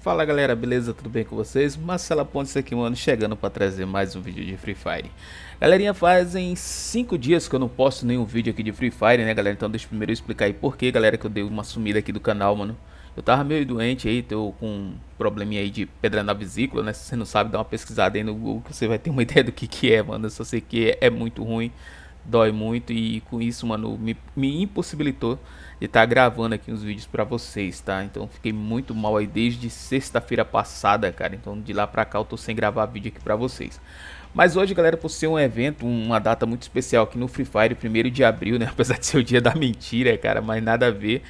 Fala galera, beleza? Tudo bem com vocês? Marcela Pontes aqui, mano, chegando para trazer mais um vídeo de Free Fire. Galerinha, fazem 5 dias que eu não posto nenhum vídeo aqui de Free Fire, né galera? Então deixa eu primeiro explicar aí por que, galera, que eu dei uma sumida aqui do canal, mano. Eu tava meio doente aí, tô com um probleminha aí de pedra na vesícula, né? Se você não sabe, dá uma pesquisada aí no Google que você vai ter uma ideia do que que é, mano. Eu só sei que é muito ruim, dói muito e com isso, mano, me, me impossibilitou de estar tá gravando aqui uns vídeos para vocês, tá? Então fiquei muito mal aí desde sexta-feira passada, cara. Então de lá para cá eu tô sem gravar vídeo aqui para vocês. Mas hoje, galera, por ser um evento, uma data muito especial aqui no Free Fire, 1 de abril, né? Apesar de ser o dia da mentira, cara, mas nada a ver.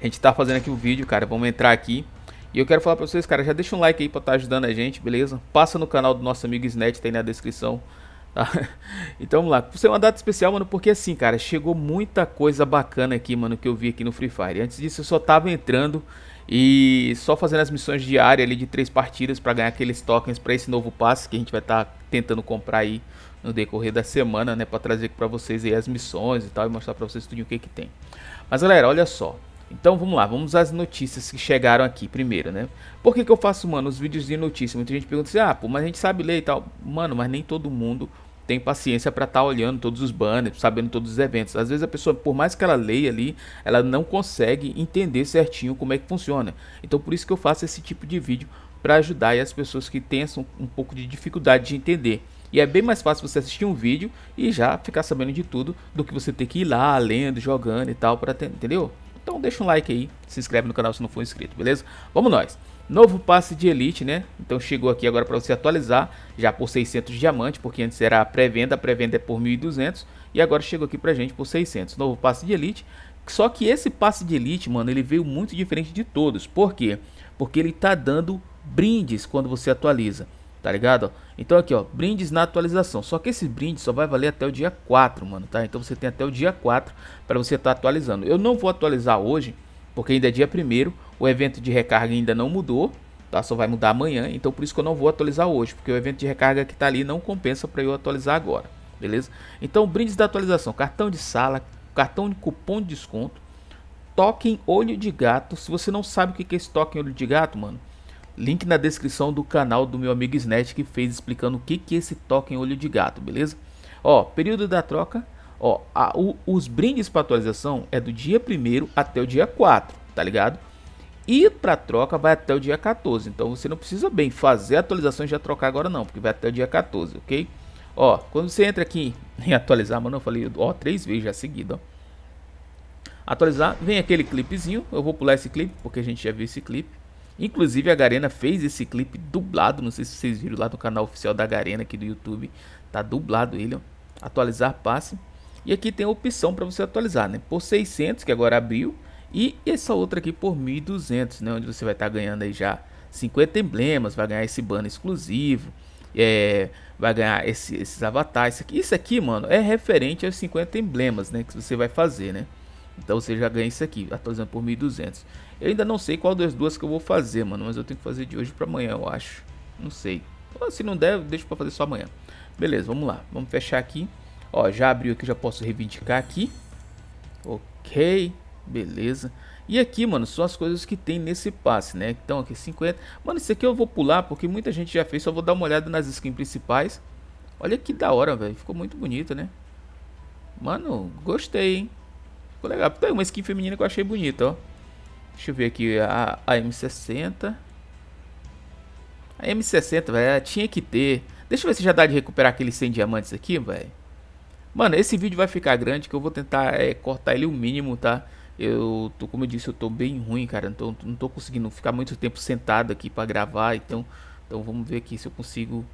A gente tá fazendo aqui o um vídeo, cara. Vamos entrar aqui. E eu quero falar pra vocês, cara, já deixa um like aí pra estar tá ajudando a gente, beleza? Passa no canal do nosso amigo Snet, tá aí na descrição. Tá? Então vamos lá. Por ser uma data especial, mano, porque assim, cara, chegou muita coisa bacana aqui, mano, que eu vi aqui no Free Fire. Antes disso, eu só tava entrando e só fazendo as missões diárias ali de três partidas para ganhar aqueles tokens para esse novo passe que a gente vai estar tá tentando comprar aí no decorrer da semana, né, para trazer para vocês aí as missões e tal e mostrar para vocês tudo o que que tem. Mas galera, olha só. Então vamos lá, vamos às notícias que chegaram aqui primeiro, né? Por que, que eu faço, mano, os vídeos de notícia? Muita gente pergunta assim, ah, pô, mas a gente sabe ler e tal. Mano, mas nem todo mundo tem paciência para estar tá olhando todos os banners, sabendo todos os eventos. Às vezes a pessoa, por mais que ela leia ali, ela não consegue entender certinho como é que funciona. Então por isso que eu faço esse tipo de vídeo para ajudar as pessoas que têm um pouco de dificuldade de entender. E é bem mais fácil você assistir um vídeo e já ficar sabendo de tudo do que você ter que ir lá lendo, jogando e tal para entendeu? Então deixa um like aí, se inscreve no canal se não for inscrito, beleza? Vamos nós. Novo passe de elite, né? Então chegou aqui agora para você atualizar, já por 600 diamantes, porque antes era pré-venda, a pré-venda é por 1200 e agora chegou aqui pra gente por 600. Novo passe de elite. Só que esse passe de elite, mano, ele veio muito diferente de todos. Por quê? Porque ele tá dando brindes quando você atualiza, tá ligado? Então aqui, ó, brindes na atualização. Só que esse brinde só vai valer até o dia 4, mano, tá? Então você tem até o dia 4 para você estar tá atualizando. Eu não vou atualizar hoje, porque ainda é dia primeiro o evento de recarga ainda não mudou, tá? Só vai mudar amanhã, então por isso que eu não vou atualizar hoje, porque o evento de recarga que está ali não compensa para eu atualizar agora, beleza? Então, brindes da atualização, cartão de sala, cartão de cupom de desconto, token olho de gato. Se você não sabe o que é esse token olho de gato, mano, link na descrição do canal do meu amigo Snatch que fez explicando o que que é esse token olho de gato, beleza? Ó, período da troca, ó, a, o, os brindes para atualização é do dia 1 até o dia 4, tá ligado? e para troca vai até o dia 14. Então você não precisa bem fazer atualizações de já trocar agora não, porque vai até o dia 14, ok? Ó, quando você entra aqui em atualizar, mano, eu falei, ó, três vezes já seguido, ó. Atualizar, vem aquele clipezinho, eu vou pular esse clipe, porque a gente já viu esse clipe. Inclusive a Garena fez esse clipe dublado, não sei se vocês viram lá no canal oficial da Garena aqui do YouTube, tá dublado ele, ó. Atualizar passe. E aqui tem a opção para você atualizar, né? Por 600, que agora abriu, e essa outra aqui por 1.200, né? Onde você vai estar tá ganhando aí já 50 emblemas, vai ganhar esse banner exclusivo, é, vai ganhar esse, esses avatares. Isso aqui, isso aqui, mano, é referente aos 50 emblemas, né? Que você vai fazer, né? Então você já ganha isso aqui, atualizando por 1.200. Eu ainda não sei qual das duas que eu vou fazer, mano. Mas eu tenho que fazer de hoje pra amanhã, eu acho. Não sei. se não der, deixa pra fazer só amanhã. Beleza, vamos lá. Vamos fechar aqui. Ó, já abriu aqui, já posso reivindicar aqui. Ok. Beleza. E aqui, mano, são as coisas que tem nesse passe, né? Então aqui 50. Mano, isso aqui eu vou pular porque muita gente já fez. Só vou dar uma olhada nas skins principais. Olha que da hora, velho. Ficou muito bonito né? Mano, gostei, hein? Ficou legal. Tem uma skin feminina que eu achei bonita, ó. Deixa eu ver aqui a, a M60. A M60, velho, tinha que ter. Deixa eu ver se já dá de recuperar aqueles 100 diamantes aqui, velho. Mano, esse vídeo vai ficar grande que eu vou tentar é, cortar ele o mínimo, tá? Eu tô, como eu disse, eu tô bem ruim, cara. Então não, tô conseguindo ficar muito tempo sentado aqui para gravar. Então, então vamos ver aqui se eu consigo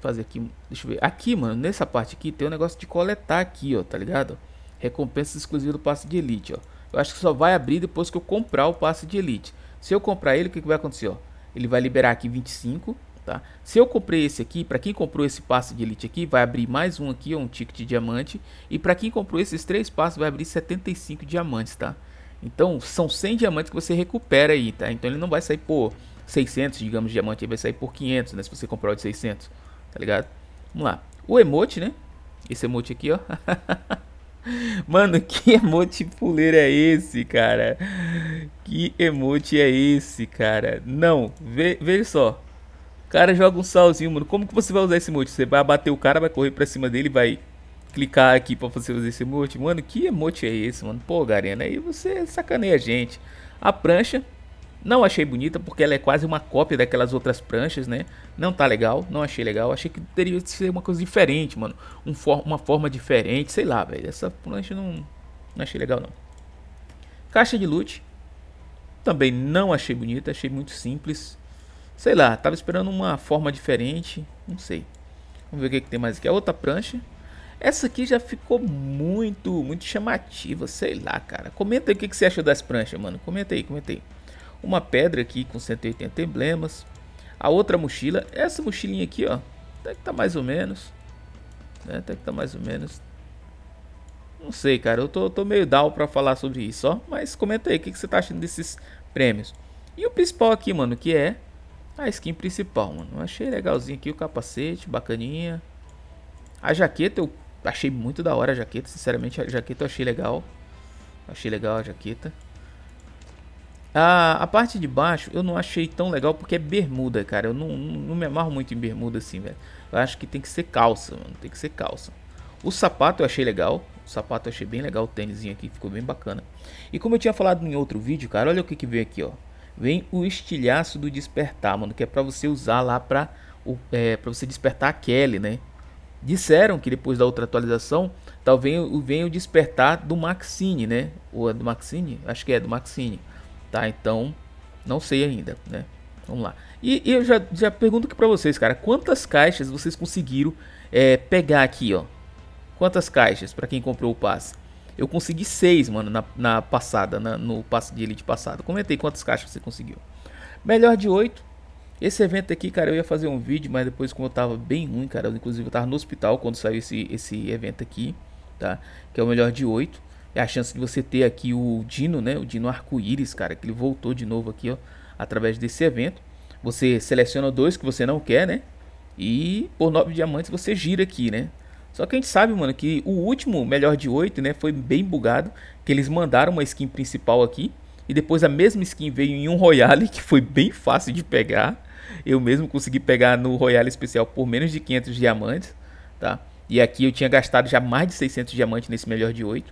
fazer aqui. Deixa eu ver. Aqui, mano, nessa parte aqui tem um negócio de coletar aqui, ó, tá ligado? Recompensas exclusivas do passe de elite, ó. Eu acho que só vai abrir depois que eu comprar o passe de elite. Se eu comprar ele, o que, que vai acontecer, ó? Ele vai liberar aqui 25 tá? Se eu comprei esse aqui, para quem comprou esse passe de elite aqui, vai abrir mais um aqui, um ticket de diamante. E para quem comprou esses três passes, vai abrir 75 diamantes, tá? Então, são 100 diamantes que você recupera aí, tá? Então, ele não vai sair por 600, digamos, diamante. Ele vai sair por 500, né? Se você comprar o de 600, tá ligado? Vamos lá. O emote, né? Esse emote aqui, ó. Mano, que emote puleiro é esse, cara? Que emote é esse, cara? Não, ve veja só cara joga um salzinho, mano. Como que você vai usar esse emote? Você vai bater o cara, vai correr pra cima dele, vai clicar aqui pra você usar esse emote. Mano, que emote é esse, mano? Pô, Garena, aí você sacaneia a gente. A prancha, não achei bonita porque ela é quase uma cópia daquelas outras pranchas, né? Não tá legal, não achei legal. Achei que teria que ser uma coisa diferente, mano. Um for uma forma diferente, sei lá, velho. Essa prancha não, não achei legal, não. Caixa de loot, também não achei bonita, achei muito simples. Sei lá, tava esperando uma forma diferente, não sei. Vamos ver o que, que tem mais aqui. A outra prancha. Essa aqui já ficou muito, muito chamativa, sei lá, cara. Comenta aí o que, que você acha das pranchas, mano. Comenta aí, comenta aí. Uma pedra aqui com 180 emblemas. A outra mochila, essa mochilinha aqui, ó. Até que tá mais ou menos. Né? Até que tá mais ou menos. Não sei, cara. Eu tô, tô meio down pra falar sobre isso, ó. Mas comenta aí o que, que você tá achando desses prêmios. E o principal aqui, mano, que é a skin principal, mano. Achei legalzinho aqui o capacete, bacaninha. A jaqueta eu achei muito da hora a jaqueta, sinceramente a jaqueta eu achei legal. Achei legal a jaqueta. A, a parte de baixo eu não achei tão legal porque é bermuda, cara. Eu não, não, não me amarro muito em bermuda assim, velho. Eu acho que tem que ser calça, mano. Tem que ser calça. O sapato eu achei legal. O sapato eu achei bem legal. O tênis aqui ficou bem bacana. E como eu tinha falado em outro vídeo, cara, olha o que que veio aqui, ó vem o estilhaço do despertar, mano, que é para você usar lá para é, para você despertar a Kelly, né? Disseram que depois da outra atualização, talvez venha o despertar do Maxine, né? Ou é do Maxine? Acho que é do Maxine. Tá, então não sei ainda, né? Vamos lá. E, e eu já, já pergunto aqui para vocês, cara, quantas caixas vocês conseguiram é, pegar aqui, ó? Quantas caixas para quem comprou o passe? Eu consegui 6, mano, na, na passada, na, no passe de elite passado. Comentei quantas caixas você conseguiu. Melhor de 8. Esse evento aqui, cara, eu ia fazer um vídeo, mas depois como eu tava bem ruim, cara, eu, inclusive eu tava no hospital quando saiu esse, esse evento aqui, tá? Que é o melhor de 8. É a chance de você ter aqui o Dino, né? O Dino Arco-Íris, cara, que ele voltou de novo aqui, ó, através desse evento. Você seleciona dois que você não quer, né? E por 9 diamantes você gira aqui, né? Só que a gente sabe, mano, que o último melhor de 8, né, foi bem bugado, que eles mandaram uma skin principal aqui e depois a mesma skin veio em um Royale que foi bem fácil de pegar. Eu mesmo consegui pegar no Royale especial por menos de 500 diamantes, tá? E aqui eu tinha gastado já mais de 600 diamantes nesse melhor de 8.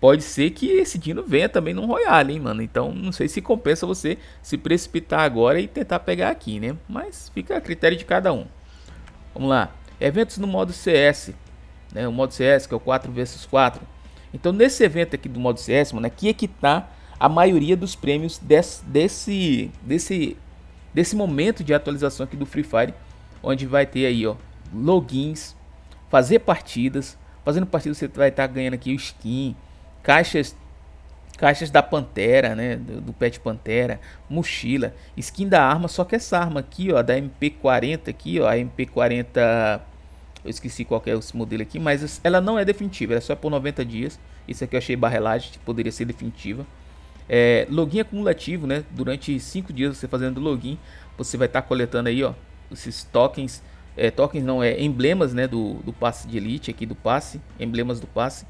Pode ser que esse Dino venha também num Royale, hein, mano? Então, não sei se compensa você se precipitar agora e tentar pegar aqui, né? Mas fica a critério de cada um. Vamos lá. Eventos no modo CS né? O modo CS, que é o 4 versus 4. Então, nesse evento aqui do modo CS, mano, aqui é, é que tá a maioria dos prêmios desse, desse, desse, desse momento de atualização aqui do Free Fire, onde vai ter aí, ó, logins, fazer partidas, fazendo partidas você vai estar tá ganhando aqui o skin, caixas caixas da Pantera, né, do, do, Pet Pantera, mochila, skin da arma, só que essa arma aqui, ó, da MP40 aqui, ó, a MP40 eu esqueci qual é esse modelo aqui, mas ela não é definitiva, é só por 90 dias. Isso aqui eu achei barrelagem, tipo, poderia ser definitiva. É, login acumulativo, né? Durante 5 dias você fazendo login, você vai estar tá coletando aí, ó, esses tokens, é, tokens não é, emblemas, né, do, do passe de elite aqui do passe, emblemas do passe.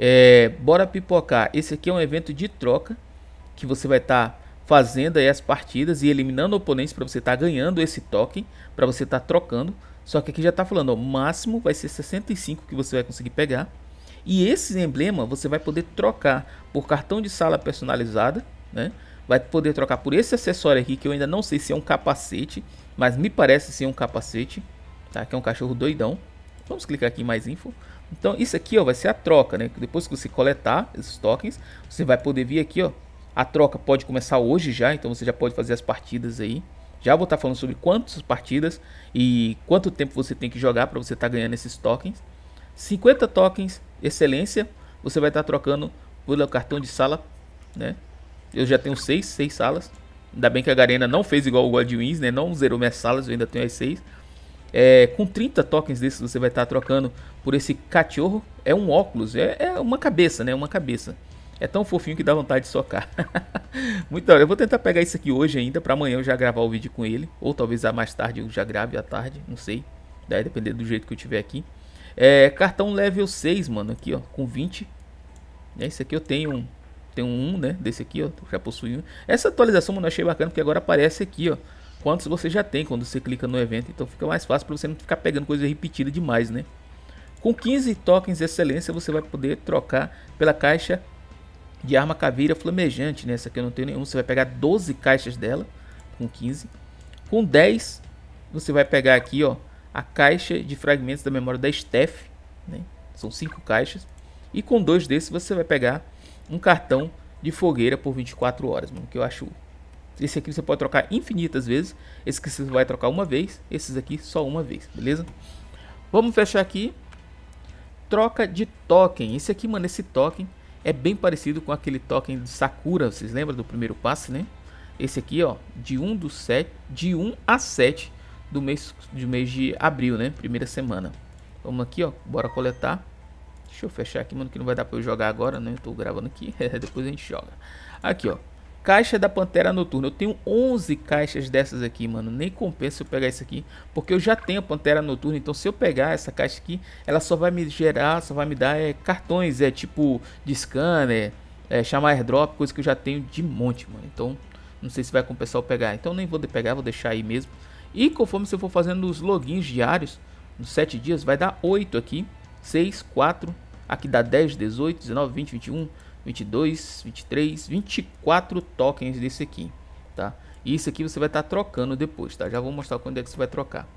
É, bora pipocar. Esse aqui é um evento de troca que você vai estar tá fazendo aí as partidas e eliminando oponentes para você estar tá ganhando esse token, para você estar tá trocando. Só que aqui já está falando, o máximo vai ser 65 que você vai conseguir pegar. E esse emblema você vai poder trocar por cartão de sala personalizada, né? Vai poder trocar por esse acessório aqui, que eu ainda não sei se é um capacete, mas me parece ser um capacete, tá? Que é um cachorro doidão. Vamos clicar aqui em mais info. Então isso aqui, ó, vai ser a troca, né? Depois que você coletar esses tokens, você vai poder vir aqui, ó. A troca pode começar hoje já, então você já pode fazer as partidas aí. Já vou estar falando sobre quantas partidas e quanto tempo você tem que jogar para você estar tá ganhando esses tokens. 50 tokens excelência, você vai estar trocando pelo cartão de sala, né? Eu já tenho 6, 6 salas. Ainda bem que a Garena não fez igual o Godwins, né? Não zerou minhas salas, eu ainda tenho as 6. É, com 30 tokens desses você vai estar trocando por esse cachorro. É um óculos, é, é uma cabeça, né? Uma cabeça. É tão fofinho que dá vontade de socar. Muito da hora. Eu vou tentar pegar isso aqui hoje ainda, para amanhã eu já gravar o vídeo com ele. Ou talvez mais tarde eu já grave à tarde, não sei. Daí dependendo do jeito que eu tiver aqui. É, cartão level 6, mano, aqui, ó, com 20. É, esse aqui eu tenho, tenho um, né, desse aqui, ó, já possui um. Essa atualização, mano, eu achei bacana, porque agora aparece aqui, ó, quantos você já tem quando você clica no evento. Então fica mais fácil para você não ficar pegando coisa repetida demais, né. Com 15 tokens de excelência, você vai poder trocar pela caixa de arma caveira é flamejante, né? Essa aqui eu não tenho nenhum. Você vai pegar 12 caixas dela, com 15. Com 10, você vai pegar aqui, ó, a caixa de fragmentos da memória da Steph, né? São 5 caixas. E com dois desses, você vai pegar um cartão de fogueira por 24 horas, mano. Que eu acho... Esse aqui você pode trocar infinitas vezes. Esse que você vai trocar uma vez. Esses aqui só uma vez, beleza? Vamos fechar aqui. Troca de token. Esse aqui, mano, esse token é bem parecido com aquele token de Sakura, vocês lembram do primeiro passe, né? Esse aqui, ó, de 1 do 7, de 1 a 7 do mês, do mês de abril, né? Primeira semana. Vamos aqui, ó, bora coletar. Deixa eu fechar aqui, mano, que não vai dar para eu jogar agora, né? Eu tô gravando aqui, depois a gente joga. Aqui, ó, Caixa da Pantera Noturna. Eu tenho 11 caixas dessas aqui, mano. Nem compensa eu pegar isso aqui, porque eu já tenho a Pantera Noturna. Então, se eu pegar essa caixa aqui, ela só vai me gerar, só vai me dar é, cartões, é tipo de scanner, é, chamar airdrop, coisa que eu já tenho de monte, mano. Então, não sei se vai compensar eu pegar. Então, nem vou pegar, vou deixar aí mesmo. E conforme você for fazendo os logins diários, nos 7 dias, vai dar 8 aqui, 6, 4, aqui dá 10, 18, 19, 20, 21... 22, 23, 24 tokens desse aqui, tá? E isso aqui você vai estar tá trocando depois, tá? Já vou mostrar quando é que você vai trocar.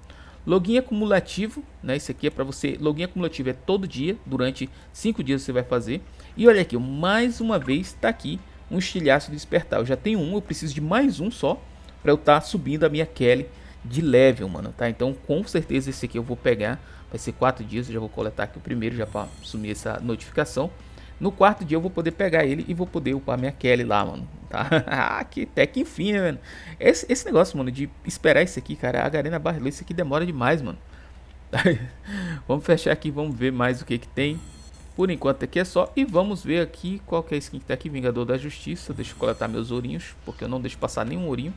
Login acumulativo, né? Isso aqui é para você. Login acumulativo é todo dia, durante 5 dias você vai fazer. E olha aqui, mais uma vez está aqui um estilhaço de despertar. Eu já tenho um, eu preciso de mais um só para eu estar tá subindo a minha Kelly de level, mano, tá? Então, com certeza esse aqui eu vou pegar, vai ser 4 dias, eu já vou coletar aqui o primeiro já para sumir essa notificação. No quarto dia eu vou poder pegar ele e vou poder upar minha Kelly lá, mano. Tá? Ah, que até que enfim, né, mano. Esse, esse negócio, mano, de esperar isso aqui, cara. A Garena Barrelou, isso aqui demora demais, mano. vamos fechar aqui, vamos ver mais o que que tem. Por enquanto aqui é só. E vamos ver aqui qual que é a skin que tá aqui. Vingador da Justiça. Deixa eu coletar meus ourinhos. Porque eu não deixo passar nenhum ourinho.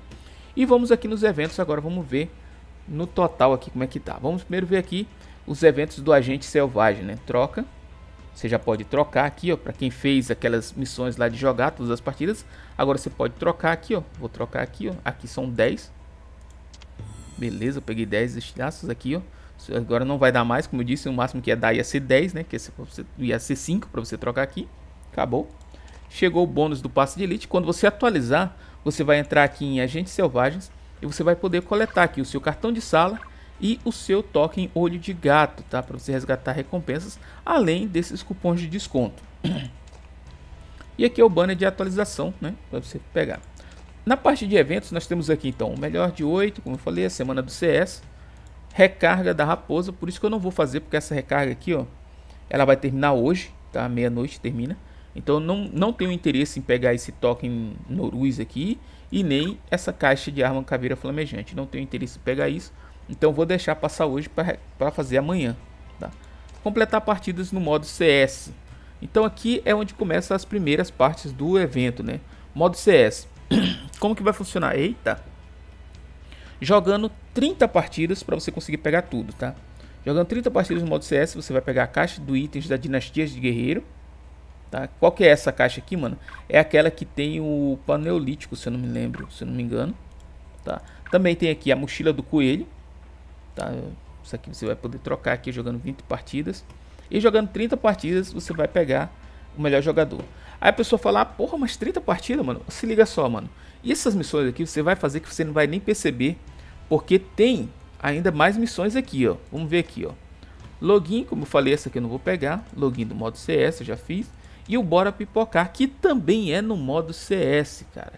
E vamos aqui nos eventos agora. Vamos ver no total aqui como é que tá. Vamos primeiro ver aqui os eventos do Agente Selvagem, né? Troca. Você já pode trocar aqui, ó, para quem fez aquelas missões lá de jogar todas as partidas. Agora você pode trocar aqui, ó. Vou trocar aqui, ó. Aqui são 10. Beleza, eu peguei 10 estilhaços aqui, ó. Agora não vai dar mais, como eu disse, o máximo que ia dar ia ser 10, né? Que ia ser 5 para você trocar aqui. Acabou. Chegou o bônus do passe de elite. Quando você atualizar, você vai entrar aqui em agentes selvagens e você vai poder coletar aqui o seu cartão de sala e o seu token olho de gato, tá? Para você resgatar recompensas, além desses cupons de desconto. e aqui é o banner de atualização, né? Para você pegar. Na parte de eventos, nós temos aqui então o melhor de 8, como eu falei, a semana do CS, recarga da raposa, por isso que eu não vou fazer, porque essa recarga aqui, ó, ela vai terminar hoje, tá? Meia-noite termina. Então não, não tenho interesse em pegar esse token Noruz aqui e nem essa caixa de arma caveira flamejante. Não tenho interesse em pegar isso, então vou deixar passar hoje para fazer amanhã. Tá? Completar partidas no modo CS. Então aqui é onde começam as primeiras partes do evento, né? Modo CS. Como que vai funcionar? Eita! Jogando 30 partidas para você conseguir pegar tudo, tá? Jogando 30 partidas no modo CS, você vai pegar a caixa do itens da Dinastia de Guerreiro. Tá? Qual que é essa caixa aqui, mano? É aquela que tem o Paneolítico, se eu não me lembro, se eu não me engano. Tá? Também tem aqui a Mochila do Coelho, Tá? Isso aqui você vai poder trocar aqui jogando 20 partidas. E jogando 30 partidas, você vai pegar o melhor jogador. Aí a pessoa fala, ah, porra, mas 30 partidas, mano? Se liga só, mano. E essas missões aqui você vai fazer que você não vai nem perceber, porque tem ainda mais missões aqui, ó. Vamos ver aqui, ó. Login, como eu falei, essa aqui eu não vou pegar. Login do modo CS, já fiz. E o Bora Pipocar, que também é no modo CS, cara.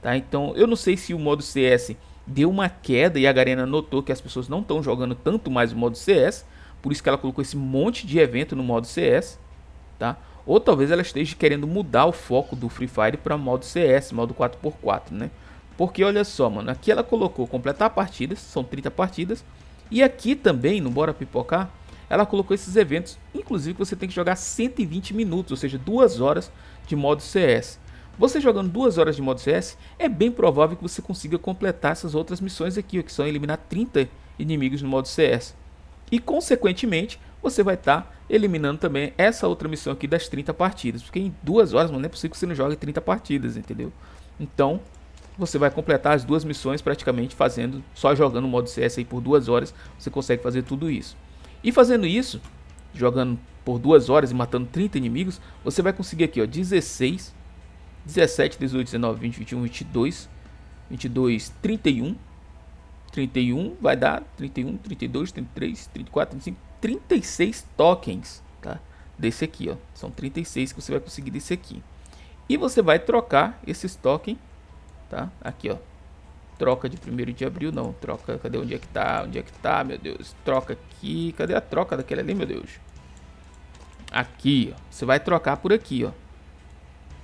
Tá? Então, eu não sei se o modo CS deu uma queda e a Garena notou que as pessoas não estão jogando tanto mais o modo CS, por isso que ela colocou esse monte de evento no modo CS, tá? Ou talvez ela esteja querendo mudar o foco do Free Fire para modo CS, modo 4x4, né? Porque olha só, mano, aqui ela colocou completar partidas, são 30 partidas, e aqui também, no Bora Pipocar, ela colocou esses eventos, inclusive que você tem que jogar 120 minutos, ou seja, 2 horas de modo CS. Você jogando duas horas de modo CS, é bem provável que você consiga completar essas outras missões aqui, que são eliminar 30 inimigos no modo CS. E consequentemente, você vai estar tá eliminando também essa outra missão aqui das 30 partidas. Porque em duas horas, mano, não é possível que você não jogue 30 partidas, entendeu? Então, você vai completar as duas missões praticamente fazendo, só jogando o modo CS aí por duas horas, você consegue fazer tudo isso. E fazendo isso, jogando por duas horas e matando 30 inimigos, você vai conseguir aqui, ó, 16 17, 18, 19, 20, 21, 22, 22, 31. 31 vai dar 31, 32, 33, 34, 35, 36 tokens, tá? Desse aqui, ó. São 36 que você vai conseguir desse aqui. E você vai trocar esses tokens, tá? Aqui, ó. Troca de 1 de abril, não. Troca, cadê onde é que tá? Onde é que tá, meu Deus? Troca aqui. Cadê a troca daquele ali, meu Deus? Aqui, ó. Você vai trocar por aqui, ó.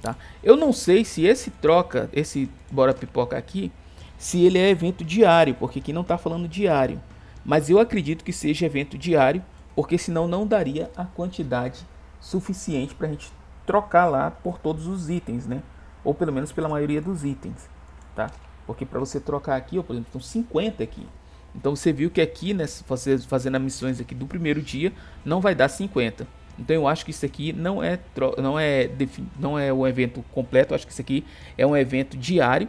Tá? Eu não sei se esse troca, esse Bora Pipoca aqui, se ele é evento diário, porque aqui não está falando diário. Mas eu acredito que seja evento diário, porque senão não daria a quantidade suficiente para a gente trocar lá por todos os itens, né? Ou pelo menos pela maioria dos itens, tá? Porque para você trocar aqui, ó, por exemplo, estão 50 aqui. Então você viu que aqui, né, fazendo as missões aqui do primeiro dia, não vai dar 50. Então eu acho que isso aqui não é não é não é um evento completo, eu acho que isso aqui é um evento diário,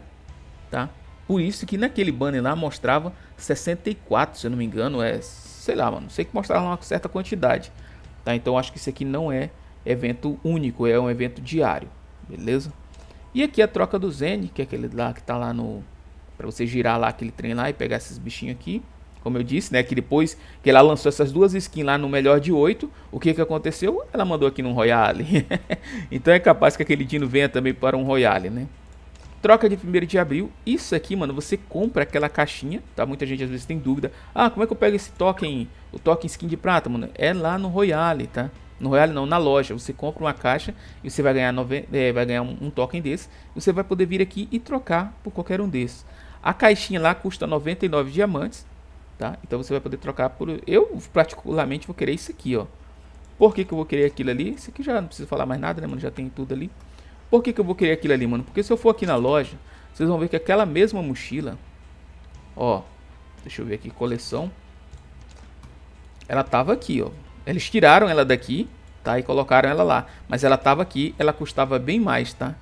tá? Por isso que naquele banner lá mostrava 64, se eu não me engano, é, sei lá, mano, sei que mostrava uma certa quantidade, tá? Então eu acho que isso aqui não é evento único, é um evento diário, beleza? E aqui a troca do Zen, que é aquele lá que tá lá no para você girar lá aquele trem lá e pegar esses bichinhos aqui como eu disse, né? Que depois que ela lançou essas duas skins lá no melhor de 8, o que que aconteceu? Ela mandou aqui num Royale. então é capaz que aquele Dino venha também para um Royale, né? Troca de 1 de abril, isso aqui, mano, você compra aquela caixinha, tá? Muita gente às vezes tem dúvida. Ah, como é que eu pego esse token, o token skin de prata, mano? É lá no Royale, tá? No Royale não, na loja. Você compra uma caixa e você vai ganhar, nove... é, vai ganhar um, um token desse. Você vai poder vir aqui e trocar por qualquer um desses. A caixinha lá custa 99 diamantes tá? Então você vai poder trocar por... Eu, particularmente, vou querer isso aqui, ó. Por que, que eu vou querer aquilo ali? Isso aqui já não precisa falar mais nada, né, mano? Já tem tudo ali. Por que, que eu vou querer aquilo ali, mano? Porque se eu for aqui na loja, vocês vão ver que aquela mesma mochila... Ó, deixa eu ver aqui, coleção. Ela tava aqui, ó. Eles tiraram ela daqui, tá? E colocaram ela lá. Mas ela tava aqui, ela custava bem mais, tá?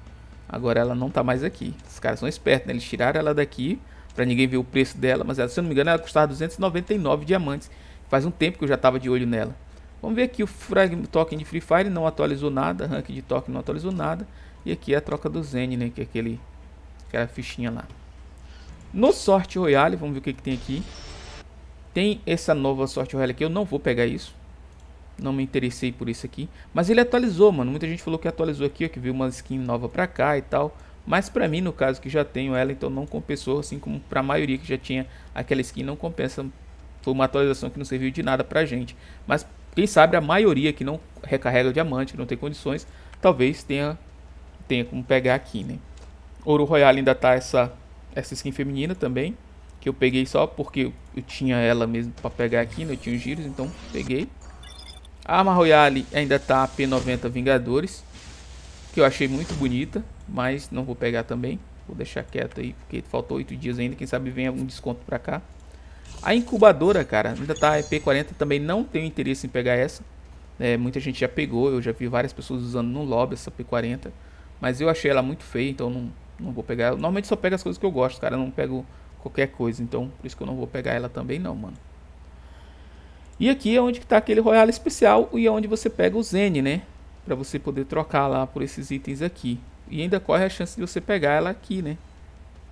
Agora ela não tá mais aqui. Os caras são espertos, né? Eles tiraram ela daqui para ninguém ver o preço dela, mas ela, se eu não me engano, ela custava 299 diamantes. Faz um tempo que eu já estava de olho nela. Vamos ver aqui o token de Free Fire, não atualizou nada, rank de token não atualizou nada. E aqui é a troca do Zen, né, que é aquele, aquela fichinha lá. No Sorte Royale, vamos ver o que, que tem aqui. Tem essa nova Sorte Royale aqui, eu não vou pegar isso. Não me interessei por isso aqui. Mas ele atualizou, mano. Muita gente falou que atualizou aqui, ó, que veio uma skin nova pra cá e tal. Mas para mim, no caso que já tenho ela, então não compensou, assim como para a maioria que já tinha aquela skin, não compensa. Foi uma atualização que não serviu de nada pra gente. Mas quem sabe a maioria que não recarrega o diamante, que não tem condições, talvez tenha, tenha como pegar aqui, né? Ouro Royale ainda tá essa, essa skin feminina também, que eu peguei só porque eu tinha ela mesmo para pegar aqui, né eu tinha os giros, então peguei. A Arma Royale ainda tá a P90 Vingadores que eu achei muito bonita, mas não vou pegar também. Vou deixar quieto aí, porque faltou 8 dias ainda, quem sabe vem algum desconto pra cá. A incubadora, cara, ainda tá EP40, também não tenho interesse em pegar essa. É, muita gente já pegou, eu já vi várias pessoas usando no lobby essa P40. Mas eu achei ela muito feia, então não, não vou pegar. normalmente só pego as coisas que eu gosto, cara. Eu não pego qualquer coisa, então por isso que eu não vou pegar ela também não, mano. E aqui é onde está aquele Royale especial e é onde você pega o Zen, né? para você poder trocar lá por esses itens aqui. E ainda corre a chance de você pegar ela aqui, né?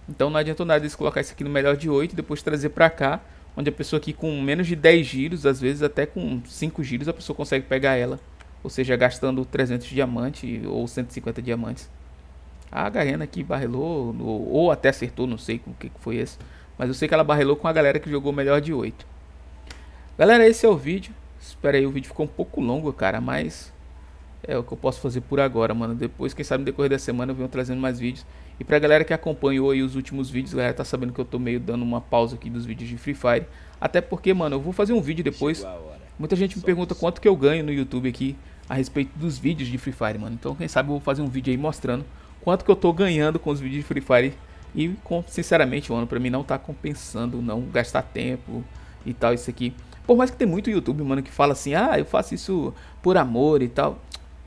Então não adianta nada eles colocar isso aqui no melhor de 8 e depois trazer para cá, onde a pessoa aqui com menos de 10 giros, às vezes até com 5 giros, a pessoa consegue pegar ela. Ou seja, gastando 300 diamantes ou 150 diamantes. A Garena aqui barrelou, ou até acertou, não sei o que foi esse. Mas eu sei que ela barrelou com a galera que jogou melhor de 8. Galera, esse é o vídeo. Espera aí, o vídeo ficou um pouco longo, cara, mas é o que eu posso fazer por agora, mano. Depois, quem sabe no decorrer da semana eu venho trazendo mais vídeos. E pra galera que acompanhou aí os últimos vídeos, galera tá sabendo que eu tô meio dando uma pausa aqui dos vídeos de Free Fire. Até porque, mano, eu vou fazer um vídeo depois. Muita gente me pergunta quanto que eu ganho no YouTube aqui a respeito dos vídeos de Free Fire, mano. Então, quem sabe eu vou fazer um vídeo aí mostrando quanto que eu tô ganhando com os vídeos de Free Fire. E, sinceramente, mano, pra mim não tá compensando não gastar tempo e tal, isso aqui. Por mais que tem muito YouTube, mano, que fala assim, ah, eu faço isso por amor e tal.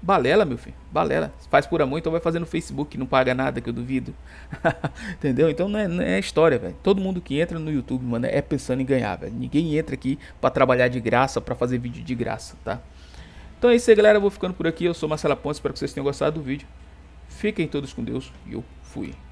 Balela, meu filho. Balela. Faz por amor, então vai fazer no Facebook, não paga nada, que eu duvido. Entendeu? Então não é, não é história, velho. Todo mundo que entra no YouTube, mano, é pensando em ganhar, velho. Ninguém entra aqui para trabalhar de graça, para fazer vídeo de graça, tá? Então é isso aí, galera. Eu vou ficando por aqui. Eu sou Marcela Pontes. Espero que vocês tenham gostado do vídeo. Fiquem todos com Deus e eu fui.